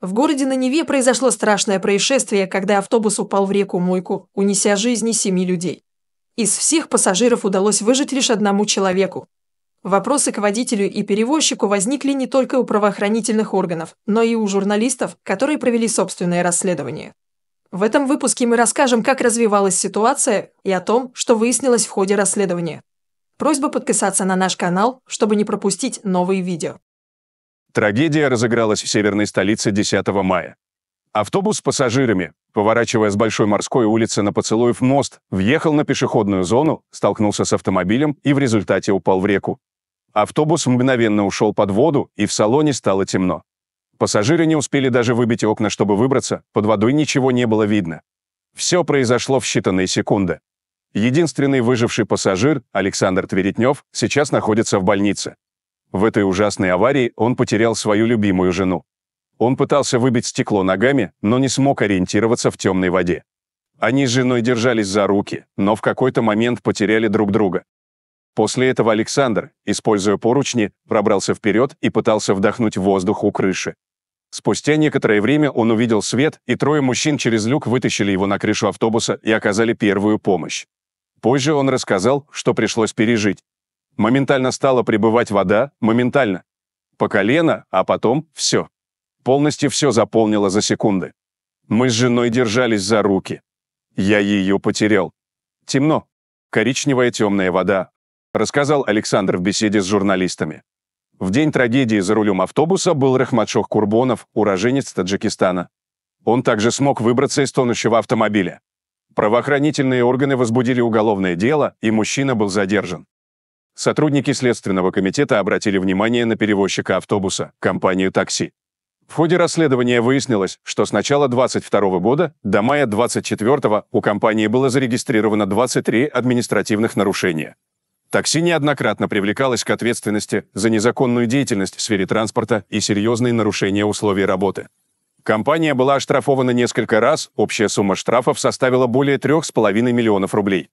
В городе на Неве произошло страшное происшествие, когда автобус упал в реку-мойку, унеся жизни семи людей. Из всех пассажиров удалось выжить лишь одному человеку. Вопросы к водителю и перевозчику возникли не только у правоохранительных органов, но и у журналистов, которые провели собственное расследование. В этом выпуске мы расскажем, как развивалась ситуация и о том, что выяснилось в ходе расследования. Просьба подписаться на наш канал, чтобы не пропустить новые видео. Трагедия разыгралась в северной столице 10 мая. Автобус с пассажирами, поворачивая с Большой морской улицы на Поцелуев мост, въехал на пешеходную зону, столкнулся с автомобилем и в результате упал в реку. Автобус мгновенно ушел под воду, и в салоне стало темно. Пассажиры не успели даже выбить окна, чтобы выбраться, под водой ничего не было видно. Все произошло в считанные секунды. Единственный выживший пассажир, Александр Тверетнев, сейчас находится в больнице. В этой ужасной аварии он потерял свою любимую жену. Он пытался выбить стекло ногами, но не смог ориентироваться в темной воде. Они с женой держались за руки, но в какой-то момент потеряли друг друга. После этого Александр, используя поручни, пробрался вперед и пытался вдохнуть воздух у крыши. Спустя некоторое время он увидел свет, и трое мужчин через люк вытащили его на крышу автобуса и оказали первую помощь. Позже он рассказал, что пришлось пережить. Моментально стала прибывать вода, моментально. По колено, а потом все. Полностью все заполнило за секунды. Мы с женой держались за руки. Я ее потерял. Темно. Коричневая темная вода. Рассказал Александр в беседе с журналистами. В день трагедии за рулем автобуса был Рахматшох Курбонов, уроженец Таджикистана. Он также смог выбраться из тонущего автомобиля. Правоохранительные органы возбудили уголовное дело, и мужчина был задержан. Сотрудники Следственного комитета обратили внимание на перевозчика автобуса, компанию такси. В ходе расследования выяснилось, что с начала 22 года до мая 24 у компании было зарегистрировано 23 административных нарушения. Такси неоднократно привлекалось к ответственности за незаконную деятельность в сфере транспорта и серьезные нарушения условий работы. Компания была оштрафована несколько раз, общая сумма штрафов составила более 3,5 миллионов рублей.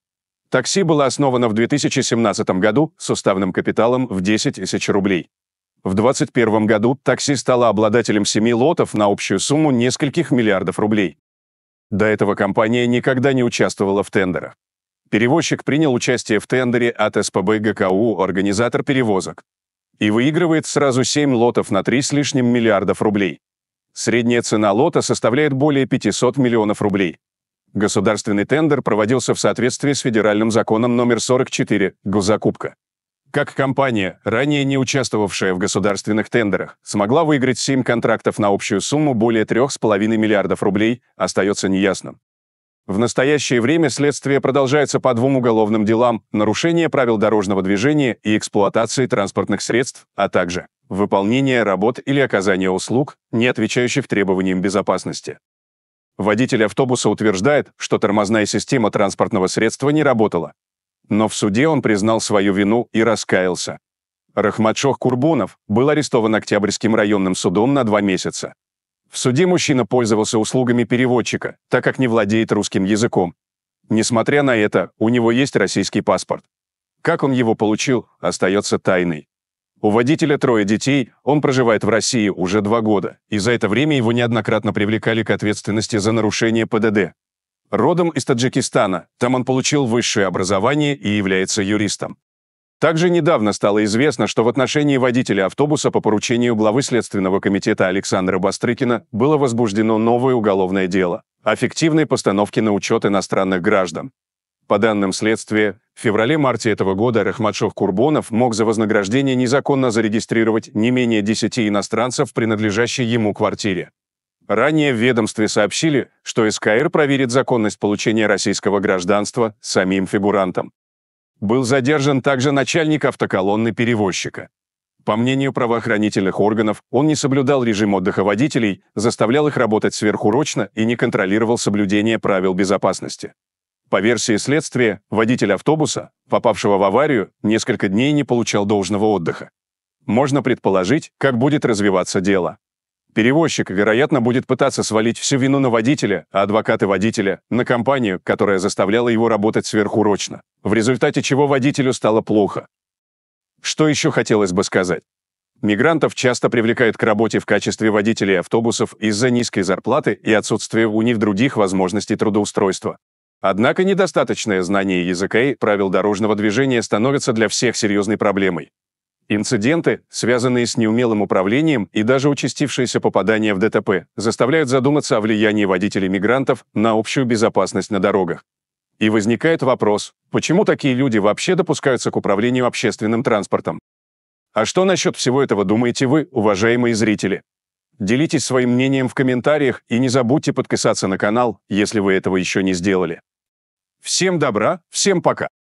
Такси было основано в 2017 году с уставным капиталом в 10 тысяч рублей. В 2021 году такси стало обладателем семи лотов на общую сумму нескольких миллиардов рублей. До этого компания никогда не участвовала в тендерах. Перевозчик принял участие в тендере от СПБ ГКУ «Организатор перевозок» и выигрывает сразу 7 лотов на 3 с лишним миллиардов рублей. Средняя цена лота составляет более 500 миллионов рублей. Государственный тендер проводился в соответствии с федеральным законом номер 44 «Госзакупка». Как компания, ранее не участвовавшая в государственных тендерах, смогла выиграть 7 контрактов на общую сумму более 3,5 миллиардов рублей, остается неясным. В настоящее время следствие продолжается по двум уголовным делам – нарушение правил дорожного движения и эксплуатации транспортных средств, а также выполнение работ или оказание услуг, не отвечающих требованиям безопасности. Водитель автобуса утверждает, что тормозная система транспортного средства не работала. Но в суде он признал свою вину и раскаялся. Рахматшох Курбонов был арестован Октябрьским районным судом на два месяца. В суде мужчина пользовался услугами переводчика, так как не владеет русским языком. Несмотря на это, у него есть российский паспорт. Как он его получил, остается тайной. У водителя трое детей, он проживает в России уже два года, и за это время его неоднократно привлекали к ответственности за нарушение ПДД. Родом из Таджикистана, там он получил высшее образование и является юристом. Также недавно стало известно, что в отношении водителя автобуса по поручению главы Следственного комитета Александра Бастрыкина было возбуждено новое уголовное дело о фиктивной постановке на учет иностранных граждан. По данным следствия, в феврале-марте этого года Рахматшов Курбонов мог за вознаграждение незаконно зарегистрировать не менее 10 иностранцев, принадлежащей ему квартире. Ранее в ведомстве сообщили, что СКР проверит законность получения российского гражданства самим фигурантом. Был задержан также начальник автоколонны перевозчика. По мнению правоохранительных органов, он не соблюдал режим отдыха водителей, заставлял их работать сверхурочно и не контролировал соблюдение правил безопасности. По версии следствия, водитель автобуса, попавшего в аварию, несколько дней не получал должного отдыха. Можно предположить, как будет развиваться дело. Перевозчик, вероятно, будет пытаться свалить всю вину на водителя, а адвокаты водителя — на компанию, которая заставляла его работать сверхурочно, в результате чего водителю стало плохо. Что еще хотелось бы сказать? Мигрантов часто привлекают к работе в качестве водителей автобусов из-за низкой зарплаты и отсутствия у них других возможностей трудоустройства. Однако недостаточное знание языка и правил дорожного движения становится для всех серьезной проблемой. Инциденты, связанные с неумелым управлением и даже участившееся попадание в ДТП, заставляют задуматься о влиянии водителей-мигрантов на общую безопасность на дорогах. И возникает вопрос, почему такие люди вообще допускаются к управлению общественным транспортом? А что насчет всего этого думаете вы, уважаемые зрители? Делитесь своим мнением в комментариях и не забудьте подписаться на канал, если вы этого еще не сделали. Всем добра, всем пока.